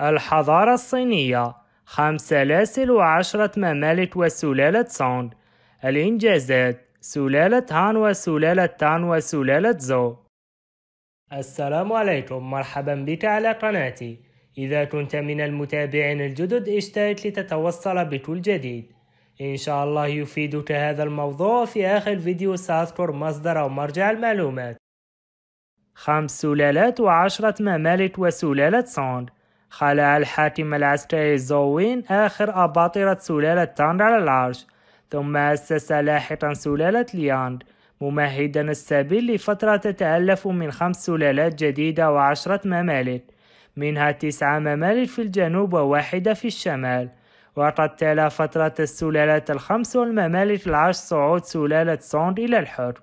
الحضارة الصينية خمسة سلاسل وعشرة ممالك وسلالة سونغ الإنجازات سلالة هان وسلالة تان وسلالة زو السلام عليكم مرحبا بك على قناتي إذا كنت من المتابعين الجدد اشترك لتتوصل بكل جديد إن شاء الله يفيدك هذا الموضوع في آخر فيديو سأذكر مصدر أو مرجع المعلومات خمس سلالات وعشرة ممالك وسلالة سونغ خلع الحاكم العسكري زوين آخر أباطرة سلالة تاند على العرش ثم أسس لاحقا سلالة لياند ممهدا السبيل لفترة تتألف من خمس سلالات جديدة وعشرة ممالك منها تسعة ممالك في الجنوب وواحدة في الشمال وقد تلا فترة السلالات الخمس والممالك العشر صعود سلالة سوند إلى الحر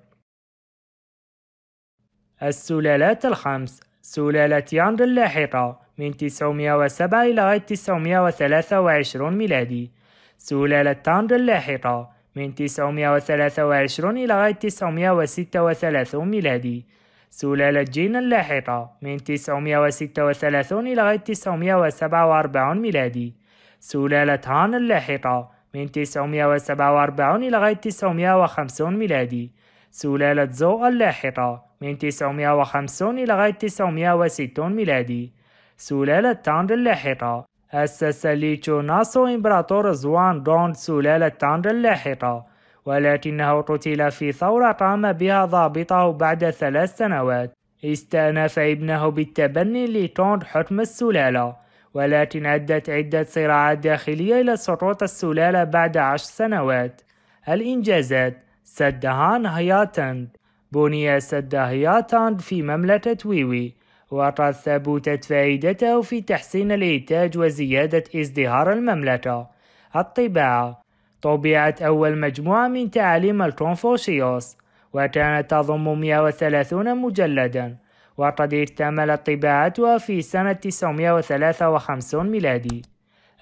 السلالات الخمس سلالة ياند اللاحقة من 907 إلى 923 ميلادي سلالة تانغ اللاحقة من 923 إلى 936 ميلادي سلالة جين اللاحقة من 936 إلى 947 ميلادي سلالة هان اللاحقة من 947 إلى 950 ميلادي سلالة زو اللاحقة من 950 إلى 960 ميلادي سلالة تاند اللاحقة أسس ناسو إمبراطور زوان دوند سلالة تاند اللاحقة ولكنه قتل في ثورة قام بها ضابطه بعد ثلاث سنوات استأنف ابنه بالتبني لتوند حكم السلالة ولكن أدت عدة صراعات داخلية إلى سقوط السلالة بعد عشر سنوات الإنجازات سدهان هياتند بني سد هياتند في مملكة ويوي وقد ثبوتت فائدته في تحسين الإنتاج وزيادة ازدهار المملكة الطباعة طبعت أول مجموعة من تعاليم الكونفوشيوس وكانت تضم 130 مجلدا وقد اكتملت طباعتها في سنة 953 ميلادي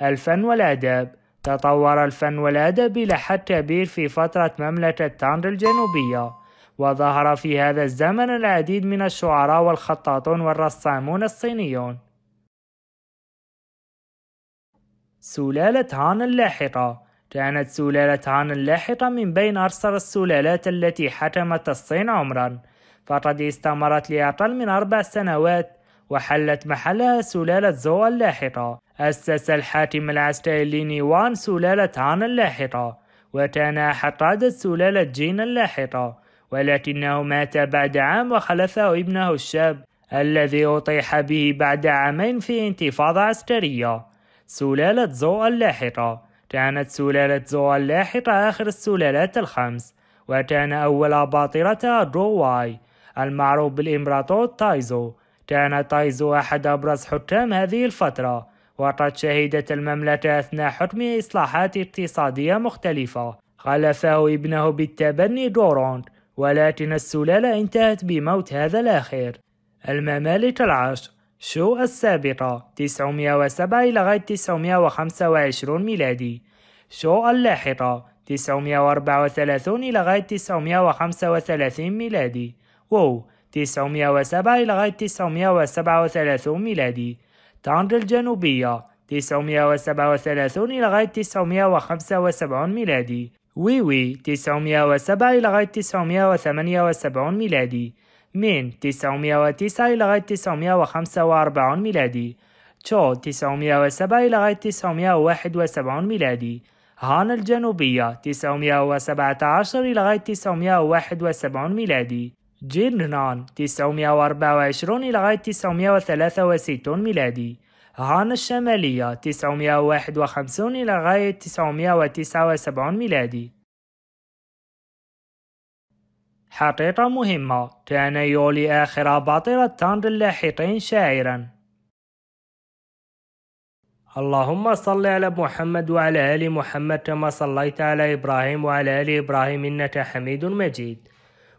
الفن والآداب تطور الفن والأدب إلى حد كبير في فترة مملكة تاند الجنوبية وظهر في هذا الزمن العديد من الشعراء والخطاطون والرسامون الصينيون سلالة هان اللاحقة كانت سلالة هان اللاحقة من بين أرصر السلالات التي حكمت الصين عمرا فقد استمرت لأقل من أربع سنوات وحلت محلها سلالة زو اللاحقة أسس الحاكم العسكري ليني وان سلالة هان اللاحقة وكان أحد قادة سلالة جين اللاحقة ولكنه مات بعد عام وخلفه ابنه الشاب الذي أطيح به بعد عامين في انتفاضة عسكرية سلالة زو اللاحقة كانت سلالة زو اللاحقة آخر السلالات الخمس وكان أول أباطرتها جو واي المعروف بالإمبراطور تايزو كان تايزو أحد أبرز حكام هذه الفترة وقد شهدت المملكة أثناء حكمه إصلاحات اقتصادية مختلفة خلفه ابنه بالتبني جورونت ولكن السلالة انتهت بموت هذا الأخير الممالك العشر شو السابقة 907 لغاية 925 ميلادي شو اللاحقة 934 لغاية 935 ميلادي وو 907 لغاية 937 ميلادي طنجة الجنوبية 937 لغاية 975 ميلادي وي وي 907 لغاية 978 ميلادي مين 909 لغاية 945 ميلادي تشو 907 لغاية 971 ميلادي هان الجنوبية 917 لغاية 971 ميلادي نان 924 لغاية 963 ميلادي عن الشمالية 951 إلى غاية 979 ميلادي حقيقة مهمة كان يولي آخر أباطرة تاند اللاحقين شاعرا اللهم صل على محمد وعلى آل محمد كما صليت على إبراهيم وعلى آل إبراهيم إنك حميد مجيد